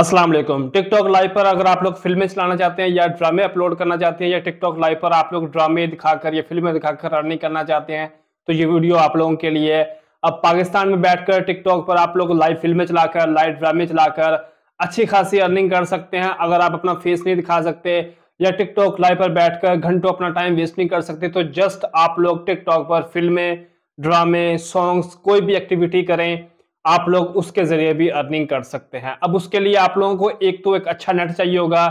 Aslam TikTok live पर अगर आप लोग फिल्में चलाना चाहते हैं या ड्रामे अपलोड करना चाहते हैं या टिकटॉक लाइव पर आप लोग ड्रामे दिखाकर या फिल्में दिखाकर अर्निंग करना चाहते हैं तो ये वीडियो आप लोगों के लिए है अब पाकिस्तान में बैठकर टिकटॉक पर आप लोग लाइव फिल्में चलाकर लाइव ड्रामे चलाकर अच्छी खासी अर्निंग कर सकते हैं अगर आप अपना फेस नहीं दिखा सकते या टिकटॉक लाइव पर कर घंटों अपना टाइम वेस्ट नहीं कर सकते तो जस्ट आप लोग टिकटॉक पर फिल्में ड्रामे सॉन्ग्स कोई भी एक्टिविटी करें आप लोग उसके जरिए भी अर्निंग कर सकते हैं अब उसके लिए आप लोगों को एक तो एक अच्छा नेट चाहिए होगा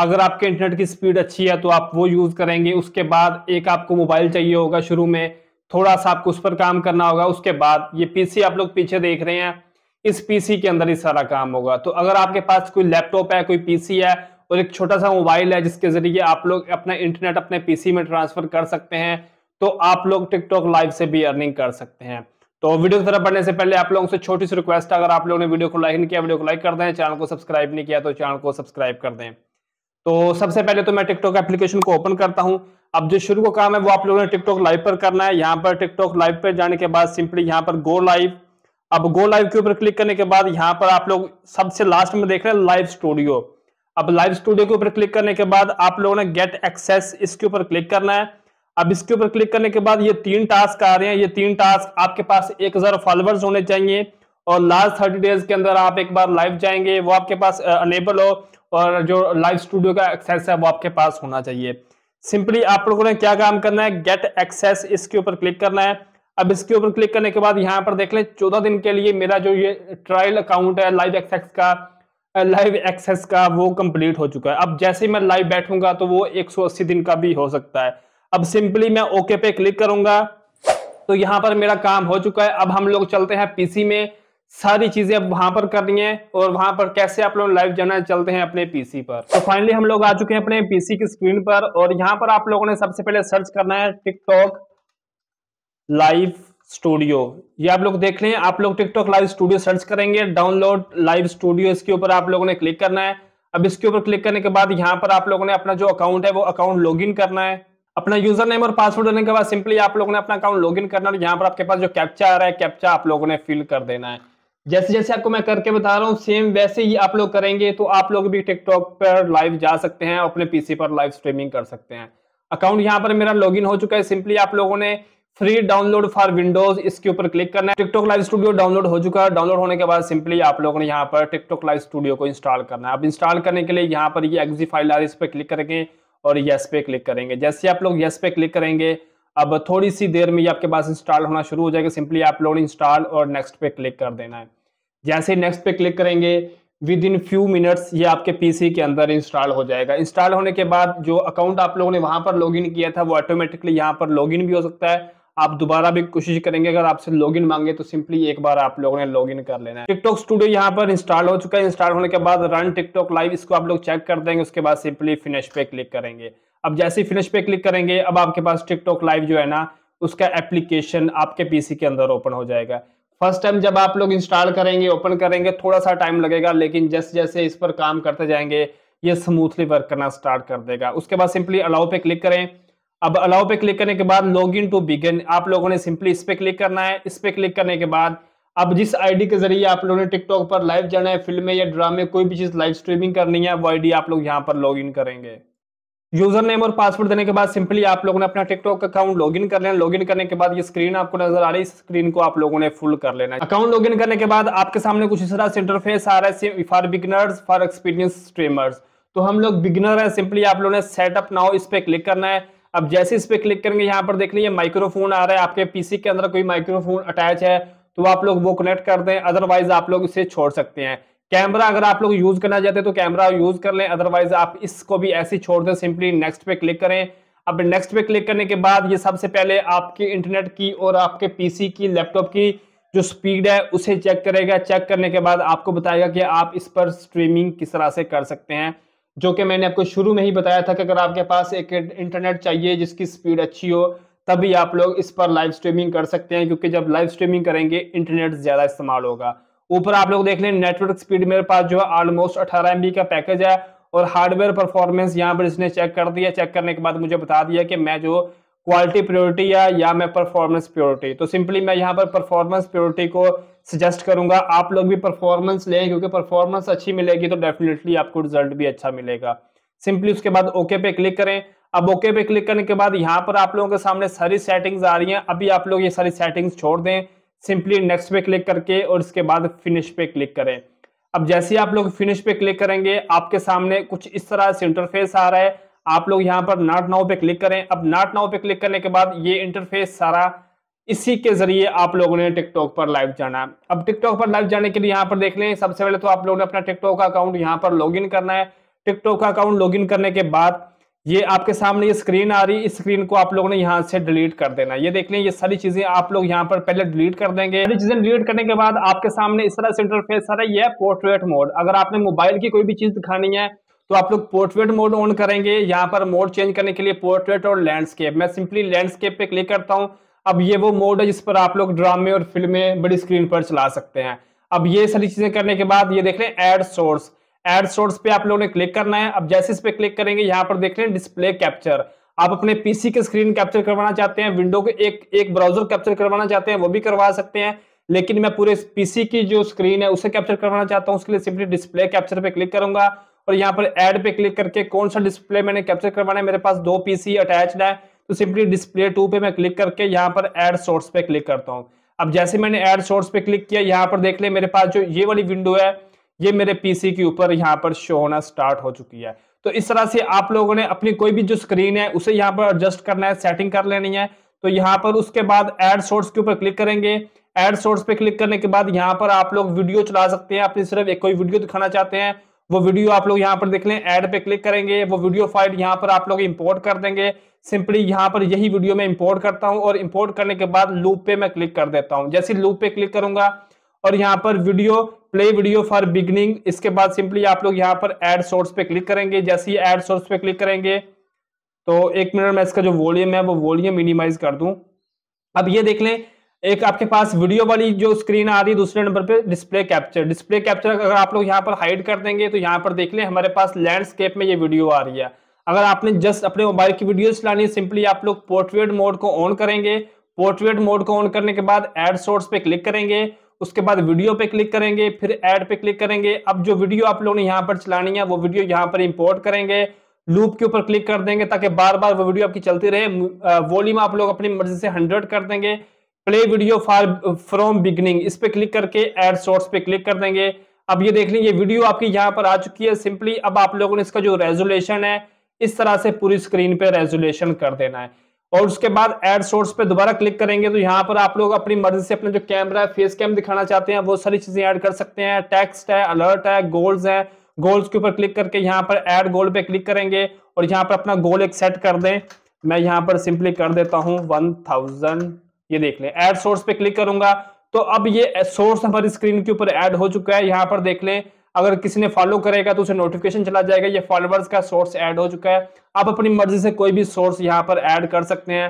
अगर आपके इंटरनेट की स्पीड अच्छी है तो आप वो यूज़ करेंगे उसके बाद एक आपको मोबाइल चाहिए होगा शुरू में थोड़ा सा आपको उस पर काम करना होगा उसके बाद ये पीसी आप लोग पीछे देख रहे हैं इस पीसी के अंदर ही सारा काम होगा तो अगर आपके पास कोई लैपटॉप है कोई पीसी है और एक छोटा सा मोबाइल है जिसके जरिए आप लोग अपना इंटरनेट अपने पीसी में ट्रांसफर कर सकते हैं तो आप लोग टिकटॉक लाइव से भी अर्निंग कर सकते हैं तो वीडियो की तरफ बढ़ने से पहले आप लोगों से छोटी सी रिक्वेस्ट है अगर आप लोगों ने वीडियो को लाइक नहीं किया वीडियो को लाइक कर दें चैनल को सब्सक्राइब नहीं किया तो चैनल को सब्सक्राइब कर दें तो सबसे पहले तो मैं टिकटॉक एप्लीकेशन को ओपन करता हूं अब जो शुरू का काम है वो आप लोगों ने टिकटॉक लाइव पर करना है यहाँ पर टिकटॉक लाइव पर जाने के बाद सिंपली यहाँ पर गो लाइव अब गो लाइव के ऊपर क्लिक करने के बाद यहाँ पर आप लोग सबसे लास्ट में देख रहे हैं लाइव स्टूडियो अब लाइव स्टूडियो के ऊपर क्लिक करने के बाद आप लोगों ने गेट एक्सेस इसके ऊपर क्लिक करना है अब इसके ऊपर क्लिक करने के बाद ये तीन टास्क आ रहे हैं ये तीन टास्क आपके पास एक हजार फॉलोअर्स होने चाहिए और लास्ट थर्टी डेज के अंदर आप एक बार लाइव जाएंगे वो आपके पास अनेबल हो और जो लाइव स्टूडियो का एक्सेस है वो आपके पास होना चाहिए सिंपली आप लोगों ने क्या काम करना है गेट एक्सेस इसके ऊपर क्लिक करना है अब इसके ऊपर क्लिक करने के बाद यहाँ पर देख लें चौदह दिन के लिए मेरा जो ये ट्रायल अकाउंट है लाइव एक्सेस का लाइव एक्सेस का वो कंप्लीट हो चुका है अब जैसे मैं लाइव बैठूंगा तो वो 180 दिन का भी हो सकता है अब सिंपली मैं ओके पे क्लिक करूंगा तो यहां पर मेरा काम हो चुका है अब हम लोग चलते हैं पीसी में सारी चीजें अब वहां पर करनी है और वहां पर कैसे आप लोग लाइव जाना चलते हैं अपने पीसी पर तो फाइनली हम लोग आ चुके हैं अपने पीसी की स्क्रीन पर और यहाँ पर आप लोगों ने सबसे पहले सर्च करना है टिकटॉक लाइव स्टूडियो ये आप लोग देख लें आप लोग टिकटॉक लाइव स्टूडियो सर्च करेंगे डाउनलोड लाइव स्टूडियो इसके ऊपर आप लोगों ने क्लिक करना है अब इसके ऊपर क्लिक करने के बाद यहाँ पर आप लोगों ने अपना जो अकाउंट है वो अकाउंट लॉगिन करना है अपना यूजर नेम और पासवर्ड देने के बाद सिंपली आप लोगों ने अपना अकाउंट लॉगिन करना है यहाँ पर आपके पास जो कैप्चा आ रहा है कैप्चा आप लोगों ने फिल कर देना है जैसे जैसे आपको मैं करके बता रहा हूँ सेम वैसे ही आप लोग करेंगे तो आप लोग भी टिकटॉक पर लाइव जा सकते हैं अपने पीसी पर लाइव स्ट्रीमिंग कर सकते हैं अकाउंट यहाँ पर मेरा लॉग हो चुका है सिंपली आप लोगों ने फ्री डाउनलोड फॉर विंडोज इसके ऊपर क्लिक करना है टिकटॉक लाइव स्टूडियो डाउनलोड हो चुका है डाउनलोड होने के बाद सिंपली आप लोगों ने यहाँ पर टिकटॉक लाइव स्टूडियो को इंस्टॉल करना है अब इंस्टॉल करने के लिए यहाँ पर ये एक्जी फाइल आ रही है इस पर क्लिक करके और यस पे क्लिक करेंगे जैसे आप लोग यस पे क्लिक करेंगे अब थोड़ी सी देर में ये आपके पास इंस्टॉल होना शुरू हो जाएगा सिंपली आप लोग इंस्टॉल और नेक्स्ट पे क्लिक कर देना है जैसे नेक्स्ट पे क्लिक करेंगे विद इन फ्यू मिनट्स ये आपके पीसी के अंदर इंस्टॉल हो जाएगा इंस्टॉल होने के बाद जो अकाउंट आप लोगों ने वहां पर लॉगिन किया था वो ऑटोमेटिकली यहाँ पर लॉगिन भी हो सकता है आप दोबारा भी कोशिश करेंगे अगर आपसे लॉगिन मांगे तो सिंपली एक बार आप लोगों ने लॉगिन कर लेना है टिकटॉक स्टूडियो यहाँ पर इंस्टॉल हो चुका है इंस्टॉल होने के बाद रन टिकटॉक लाइव इसको आप लोग चेक कर देंगे उसके बाद सिंपली फिनिश पे क्लिक करेंगे अब जैसे ही फिनिश पे क्लिक करेंगे अब आपके पास टिकटॉक लाइव जो है ना उसका एप्लीकेशन आपके पीसी के अंदर ओपन हो जाएगा फर्स्ट टाइम जब आप लोग इंस्टॉल करेंगे ओपन करेंगे थोड़ा सा टाइम लगेगा लेकिन जैसे जैसे इस पर काम करते जाएंगे ये स्मूथली वर्क करना स्टार्ट कर देगा उसके बाद सिंपली अलाउ पे क्लिक करें अब अलाउ पे क्लिक करने के बाद लॉग इन टू बिगिन आप लोगों ने सिंपली इस पे क्लिक करना है इस पे क्लिक करने के बाद अब जिस आईडी के जरिए आप लोगों ने टिकटॉक पर लाइव जाना है फिल्में या ड्रामे कोई भी चीज लाइव स्ट्रीमिंग करनी है वो आईडी आप लोग यहाँ पर लॉग इन करेंगे यूजर नेम और पासवर्ड देने के बाद सिंपली आप लोगों ने अपना टिकटॉक अकाउंट लॉगिन कर लेना लॉगिन करने के बाद ये स्क्रीन आपको नजर आ रही है स्क्रीन को आप लोगों ने फुल कर लेना है अकाउंट लॉगिन करने के बाद आपके सामने कुछ इस तरह से इंटरफेस आ रहा है for beginners for experience streamers तो हम लोग बिगिनर है सिंपली आप लोगों ने सेटअप नाउ इस पर क्लिक करना है अब जैसे इस पर क्लिक करेंगे यहाँ पर देख लीजिए माइक्रोफोन आ रहा है आपके पीसी के अंदर कोई माइक्रोफोन अटैच है तो आप लोग वो कनेक्ट कर दें अदरवाइज आप लोग इसे छोड़ सकते हैं कैमरा अगर आप लोग यूज करना चाहते हैं तो कैमरा यूज कर लें अदरवाइज आप इसको भी ऐसे छोड़ दें सिंपली नेक्स्ट पे क्लिक करें अब नेक्स्ट पे क्लिक करने के बाद ये सबसे पहले आपके इंटरनेट की और आपके पीसी की लैपटॉप की जो स्पीड है उसे चेक करेगा चेक करने के बाद आपको बताएगा कि आप इस पर स्ट्रीमिंग किस तरह से कर सकते हैं जो कि मैंने आपको शुरू में ही बताया था कि अगर आपके पास एक इंटरनेट चाहिए जिसकी स्पीड अच्छी हो तभी आप लोग इस पर लाइव स्ट्रीमिंग कर सकते हैं क्योंकि जब लाइव स्ट्रीमिंग करेंगे इंटरनेट ज़्यादा इस्तेमाल होगा ऊपर आप लोग देख लें नेटवर्क स्पीड मेरे पास जो है ऑलमोस्ट अठारह एम का पैकेज है और हार्डवेयर परफॉर्मेंस यहाँ पर इसने चेक कर दिया चेक करने के बाद मुझे बता दिया कि मैं जो क्वालिटी प्योरिटी या, या मैं परफॉर्मेंस प्योरिटी तो सिंपली मैं यहाँ पर परफॉर्मेंस प्योरिटी को सजेस्ट करूंगा आप लोग भी परफॉर्मेंस लें क्योंकि परफॉर्मेंस अच्छी मिलेगी तो डेफिनेटली आपको रिजल्ट भी अच्छा मिलेगा सिंपली उसके बाद ओके पे क्लिक करें अब ओके पे क्लिक करने के बाद यहाँ पर आप लोगों के सामने सारी सेटिंग्स आ रही हैं अभी आप लोग ये सारी सेटिंग्स छोड़ दें सिंपली नेक्स्ट पे क्लिक करके और इसके बाद फिनिश पे क्लिक करें अब जैसे ही आप लोग फिनिश पे क्लिक करेंगे आपके सामने कुछ इस तरह से इंटरफेस आ रहा है आप लोग यहाँ पर नाट नाउ पे क्लिक करें अब नाट नाउ पे क्लिक करने के बाद ये इंटरफेस सारा इसी के जरिए आप लोगों ने टिकटॉक पर लाइव जाना है अब टिकटॉक पर लाइव जाने के लिए यहाँ पर देख लें सबसे पहले तो आप लोगों ने अपना टिकटॉक का अकाउंट यहाँ पर लॉगिन करना है टिकटॉक का अकाउंट लॉगिन करने के बाद ये आपके सामने ये स्क्रीन आ रही है इस स्क्रीन को आप लोगों ने यहाँ से डिलीट कर देना ये देख लें ये सारी चीजें आप लोग यहाँ पर पहले डिलीट कर देंगे सारी चीजें डिलीट करने के बाद आपके सामने इस तरह से इंटरफेस आ रहा है पोर्ट्रेट मोड अगर आपने मोबाइल की कोई भी चीज दिखानी है तो आप लोग पोर्ट्रेट मोड ऑन करेंगे यहाँ पर मोड चेंज करने के लिए पोर्ट्रेट और लैंडस्केप मैं सिंपली लैंडस्केप पे क्लिक करता हूँ अब ये वो मोड है जिस पर आप लोग ड्रामे और फिल्में बड़ी स्क्रीन पर चला सकते हैं अब ये सारी चीजें करने के बाद ये देख रहे हैं एड सोर्स एड सोर्स पे आप लोगों ने क्लिक करना है अब जैसे इस पे क्लिक करेंगे यहाँ पर देख रहे हैं डिस्प्ले कैप्चर आप अपने पीसी के स्क्रीन कैप्चर करवाना चाहते हैं विंडो के एक एक ब्राउजर कैप्चर करवाना चाहते हैं वो भी करवा सकते हैं लेकिन मैं पूरे पीसी की जो स्क्रीन है उसे कैप्चर करवाना चाहता हूँ उसके लिए सिंपली डिस्प्ले कैप्चर पे क्लिक करूंगा और यहाँ पर एड पे क्लिक करके कौन सा डिस्प्ले मैंने कैप्चर करवाना है मेरे पास दो पीसी अटैच्ड है तो सिंपली डिस्प्ले टू पे मैं क्लिक करके यहाँ पर एड सोर्स पे क्लिक करता हूँ अब जैसे मैंने एड सोर्स पे क्लिक किया यहाँ पर देख ले मेरे पास जो ये वाली विंडो है ये मेरे पीसी के ऊपर यहाँ पर शो होना स्टार्ट हो चुकी है तो इस तरह से आप लोगों ने अपनी कोई भी जो स्क्रीन है उसे यहाँ पर एडजस्ट करना है सेटिंग कर लेनी है तो यहाँ पर उसके बाद एड सोर्स के ऊपर क्लिक करेंगे एड सोर्स पे क्लिक करने के बाद यहाँ पर आप लोग वीडियो चला सकते हैं अपनी सिर्फ एक कोई वीडियो दिखाना चाहते हैं वो वीडियो आप लोग यहाँ पर देख लें एड पे क्लिक करेंगे वो वीडियो फाइल यहाँ पर आप लोग इंपोर्ट कर देंगे सिंपली यहाँ पर यही वीडियो मैं इंपोर्ट करता हूँ और इंपोर्ट करने के बाद लूप पे मैं क्लिक कर देता हूँ जैसे लूप पे क्लिक करूंगा और यहाँ पर video play video for beginning इसके बाद सिंपली आप लोग यहाँ पर एड सोर्स पे क्लिक करेंगे जैसे ही एड सोर्स पे क्लिक करेंगे तो एक मिनट में इसका जो वॉल्यूम है वो वॉल्यूम मिनिमाइज कर दूं अब ये देख लें एक आपके पास वीडियो वाली जो स्क्रीन आ रही है दूसरे नंबर पे डिस्प्ले कैप्चर डिस्प्ले कैप्चर अगर आप लोग यहाँ पर हाइड कर देंगे तो यहाँ पर देख लें हमारे पास लैंडस्केप में ये वीडियो आ रही है अगर आपने जस्ट अपने मोबाइल की वीडियो चलानी है सिंपली आप लोग पोर्ट्रेट मोड को ऑन करेंगे पोर्ट्रेट मोड को ऑन करने के बाद एड सोर्स पे क्लिक करेंगे उसके बाद वीडियो पे क्लिक करेंगे फिर एड पे क्लिक करेंगे अब जो वीडियो आप लोगों ने यहाँ पर चलानी है वो वीडियो यहाँ पर इम्पोर्ट करेंगे लूप के ऊपर क्लिक कर देंगे ताकि बार बार वो वीडियो आपकी चलती रहे वॉल्यूम आप लोग अपनी मर्जी से हंड्रेड कर देंगे play video for from beginning इस पर क्लिक करके एड शॉर्ट्स पे क्लिक कर देंगे अब ये देख लें ये वीडियो आपकी यहाँ पर आ चुकी है सिंपली अब आप लोगों ने इसका जो रेजोल्यूशन है इस तरह से पूरी स्क्रीन पे रेजोल्यूशन कर देना है और उसके बाद एड सोर्स पे दोबारा क्लिक करेंगे तो यहाँ पर आप लोग अपनी मर्जी से अपना जो कैमरा है फेस कैम दिखाना चाहते हैं वो सारी चीजें ऐड कर सकते हैं टेक्स्ट है अलर्ट है गोल्स है गोल्स के ऊपर क्लिक करके यहाँ पर एड गोल पे क्लिक करेंगे और यहाँ पर अपना गोल एक सेट कर दें मैं यहाँ पर सिंपली कर देता हूँ वन थाउजेंड ये देख लें एड सोर्स पे क्लिक करूंगा तो अब ये सोर्स हमारी स्क्रीन के ऊपर एड हो चुका है यहाँ पर देख लें अगर किसी ने फॉलो करेगा तो उसे नोटिफिकेशन चला जाएगा ये फॉलोअर्स का सोर्स ऐड हो चुका है आप अपनी मर्जी से कोई भी सोर्स यहाँ पर ऐड कर सकते हैं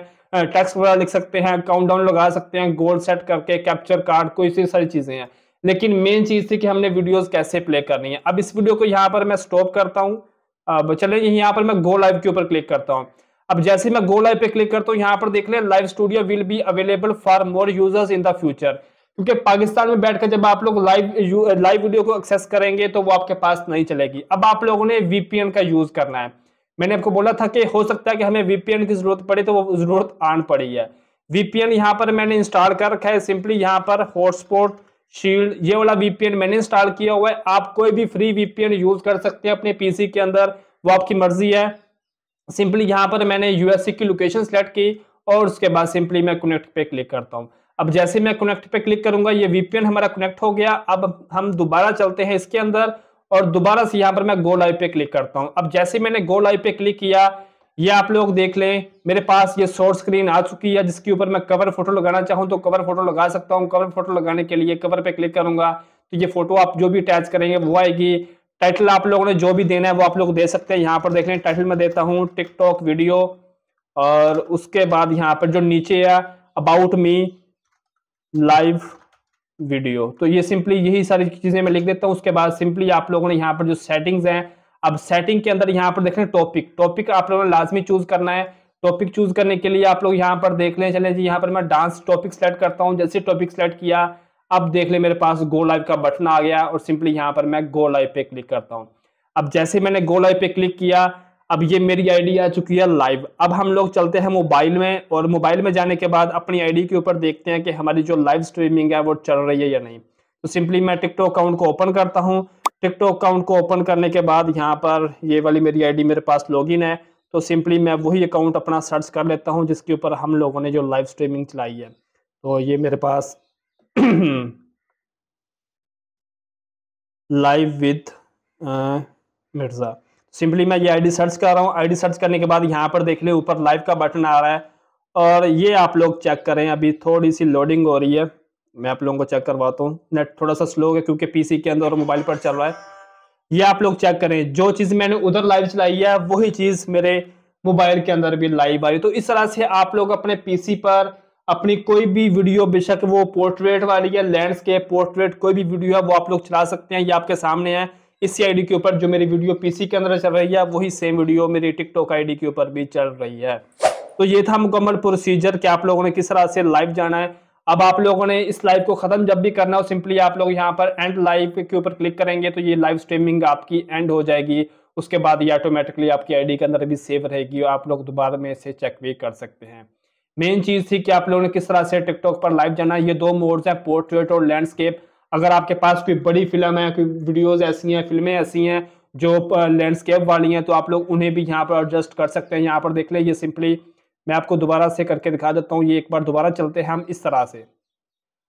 टेक्स वगैरह लिख सकते हैं काउंटडाउन लगा सकते हैं गोल सेट करके कैप्चर कार्ड कोई सी सारी चीजें हैं लेकिन मेन चीज थी कि हमने वीडियोस कैसे प्ले करनी है अब इस वीडियो को यहाँ पर मैं स्टॉप करता हूँ चले यहाँ पर मैं गो लाइव के ऊपर क्लिक करता हूँ अब जैसे मैं गो लाइव पे क्लिक करता हूँ यहाँ पर देख ले live studio will be available for more users in the future क्योंकि पाकिस्तान में बैठकर जब आप लोग लाइव लाइव वीडियो को एक्सेस करेंगे तो वो आपके पास नहीं चलेगी अब आप लोगों ने वीपीएन का यूज करना है मैंने आपको बोला था कि हो सकता है कि हमें वीपीएन की जरूरत पड़े तो वो जरूरत आन पड़ी है वीपीएन यहाँ पर मैंने इंस्टॉल कर रखा है सिंपली यहाँ पर हॉटस्पॉट शील्ड ये वाला वीपीएन मैंने इंस्टॉल किया हुआ है आप कोई भी फ्री वीपीएन यूज कर सकते हैं अपने पीसी के अंदर वो आपकी मर्जी है सिंपली यहाँ पर मैंने यूएससी की लोकेशन सेलेक्ट की और उसके बाद सिंपली मैं कनेक्ट पे क्लिक करता हूँ अब जैसे मैं कनेक्ट पे क्लिक करूंगा ये वीपीएन हमारा कनेक्ट हो गया अब हम दोबारा चलते हैं इसके अंदर और दोबारा से यहाँ पर मैं गो लाइव पे क्लिक करता हूँ अब जैसे मैंने गो लाइव पे क्लिक किया ये आप लोग देख लें मेरे पास ये शॉर्ट स्क्रीन आ चुकी है जिसके ऊपर मैं कवर फोटो लगाना चाहूँ तो कवर फोटो लगा सकता हूँ कवर फोटो लगाने के लिए कवर पे क्लिक करूंगा तो ये फोटो आप जो भी अटैच करेंगे वो आएगी टाइटल आप लोगों ने जो भी देना है वो आप लोग दे सकते हैं यहाँ पर देख लें टाइटल में देता हूँ टिकटॉक वीडियो और उसके बाद यहाँ पर जो नीचे है अबाउट मी लाइव वीडियो तो ये सिंपली यही सारी चीज़ें मैं लिख देता हूँ उसके बाद सिंपली आप लोगों ने यहाँ पर जो सेटिंग्स हैं अब सेटिंग के अंदर यहाँ पर देख लें टॉपिक टॉपिक आप लोगों ने लाजमी चूज़ करना है टॉपिक चूज़ करने के लिए आप लोग यहाँ पर देख लें चले जी यहाँ पर मैं डांस टॉपिक सेलेक्ट करता हूँ जैसे टॉपिक सेलेक्ट किया अब देख ले मेरे पास गो लाइव का बटन आ गया और सिंपली यहाँ पर मैं गो लाइव पे क्लिक करता हूँ अब जैसे मैंने गो लाइव पे क्लिक किया अब ये मेरी आईडी आ चुकी है लाइव अब हम लोग चलते हैं मोबाइल में और मोबाइल में जाने के बाद अपनी आईडी के ऊपर देखते हैं कि हमारी जो लाइव स्ट्रीमिंग है वो चल रही है या नहीं तो सिंपली मैं टिकटॉक अकाउंट को ओपन करता हूँ टिकटॉक अकाउंट को ओपन करने के बाद यहाँ पर ये वाली मेरी आईडी मेरे पास लॉग है तो सिंपली मैं वही अकाउंट अपना सर्च कर लेता हूँ जिसके ऊपर हम लोगों ने जो लाइव स्ट्रीमिंग चलाई है तो ये मेरे पास लाइव विथ मिर्ज़ा सिंपली मैं ये आईडी सर्च कर रहा हूँ आईडी सर्च करने के बाद यहाँ पर देख ले ऊपर लाइव का बटन आ रहा है और ये आप लोग चेक करें अभी थोड़ी सी लोडिंग हो रही है मैं आप लोगों को चेक करवाता हूँ नेट थोड़ा सा स्लो है क्योंकि पीसी के अंदर और मोबाइल पर चल रहा है ये आप लोग चेक करें जो चीज़ मैंने उधर लाइव चलाई है वही चीज़ मेरे मोबाइल के अंदर भी लाइव आई तो इस तरह से आप लोग अपने पीसी पर अपनी कोई भी वीडियो बेशक वो पोर्ट्रेट वाली है लैंडस्केप पोर्ट्रेट कोई भी वीडियो है वो आप लोग चला सकते हैं ये आपके सामने है इसी आईडी के ऊपर जो मेरी वीडियो पीसी के अंदर चल रही है वही सेम वीडियो मेरी टिकटॉक आईडी के ऊपर भी चल रही है तो ये था मुकम्मल प्रोसीजर कि आप लोगों ने किस तरह से लाइव जाना है अब आप लोगों ने इस लाइव को ख़त्म जब भी करना हो सिंपली आप लोग यहाँ पर एंड लाइव के ऊपर क्लिक करेंगे तो ये लाइव स्ट्रीमिंग आपकी एंड हो जाएगी उसके बाद ये ऑटोमेटिकली आपकी आईडी के अंदर भी सेव रहेगी और आप लोग दोबारा में इसे चेक भी कर सकते हैं मेन चीज थी कि आप लोगों ने किस तरह से टिकटॉक पर लाइव जाना है ये दो मोड्स हैं पोर्ट्रेट और लैंडस्केप अगर आपके पास कोई बड़ी फिल्म है कोई वीडियोज ऐसी हैं फिल्में ऐसी हैं जो लैंडस्केप वाली हैं तो आप लोग उन्हें भी यहाँ पर एडजस्ट कर सकते हैं यहाँ पर देख लें ये सिंपली मैं आपको दोबारा से करके दिखा देता हूँ ये एक बार दोबारा चलते हैं हम इस तरह से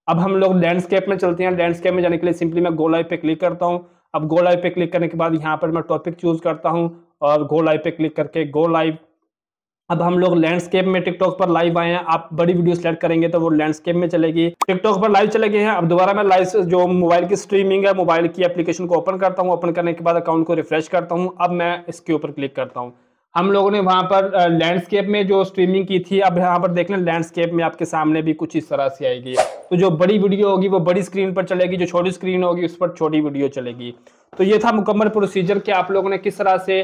अब हम लोग लैंडस्केप में चलते हैं लैंडस्केप में जाने के लिए सिंपली मैं गोलाई पे क्लिक करता हूँ अब लाइव पे क्लिक करने के बाद यहाँ पर मैं टॉपिक चूज करता हूँ और लाइव पे क्लिक करके लाइव अब हम लोग लैंडस्केप में टिकटॉक पर लाइव आए हैं आप बड़ी वीडियो सेलेक्ट करेंगे तो वो लैंडस्केप में चलेगी टिकटॉक पर लाइव चले गए हैं अब दोबारा मैं लाइव जो मोबाइल की स्ट्रीमिंग है मोबाइल की एप्लीकेशन को ओपन करता हूँ ओपन करने के बाद अकाउंट को रिफ्रेश करता हूँ अब मैं इसके ऊपर क्लिक करता हूँ हम लोगों ने वहाँ पर लैंडस्केप में जो स्ट्रीमिंग की थी अब यहाँ पर देख लें लैंडस्केप में आपके सामने भी कुछ इस तरह से आएगी तो जो बड़ी वीडियो होगी वो बड़ी स्क्रीन पर चलेगी जो छोटी स्क्रीन होगी उस पर छोटी वीडियो चलेगी तो ये था मुकम्मल प्रोसीजर कि आप लोगों ने किस तरह से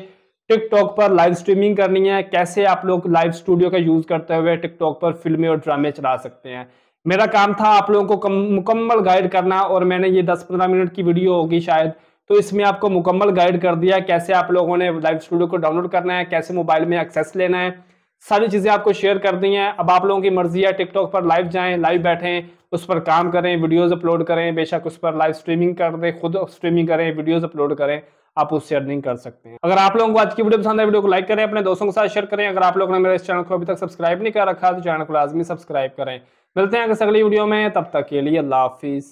टिकटॉक पर लाइव स्ट्रीमिंग करनी है कैसे आप लोग लाइव स्टूडियो का यूज करते हुए टिकटॉक पर फिल्में और ड्रामे चला सकते हैं मेरा काम था आप लोगों को मुकम्मल गाइड करना और मैंने ये 10-15 मिनट की वीडियो होगी शायद तो इसमें आपको मुकम्मल गाइड कर दिया कैसे आप लोगों ने लाइव स्टूडियो को डाउनलोड करना है कैसे मोबाइल में एक्सेस लेना है सारी चीज़ें आपको शेयर कर दी हैं अब आप लोगों की मर्जी है टिकटॉक पर लाइव जाएं लाइव बैठें उस पर काम करें वीडियोस अपलोड करें बेशक उस पर लाइव स्ट्रीमिंग कर दें खुद स्ट्रीमिंग करें वीडियोस अपलोड करें आप उससे अर्निंग कर सकते हैं अगर आप लोगों को आज की वीडियो पसंद है वीडियो को लाइक करें अपने दोस्तों के साथ शेयर करें अगर आप लोगों ने मेरे इस चैनल को अभी तक सब्सक्राइब नहीं कर रखा तो चैनल को लाजमी सब्सक्राइब करें मिलते हैं अगर अगली वीडियो में तब तक के लिए अल्लाह हाफिज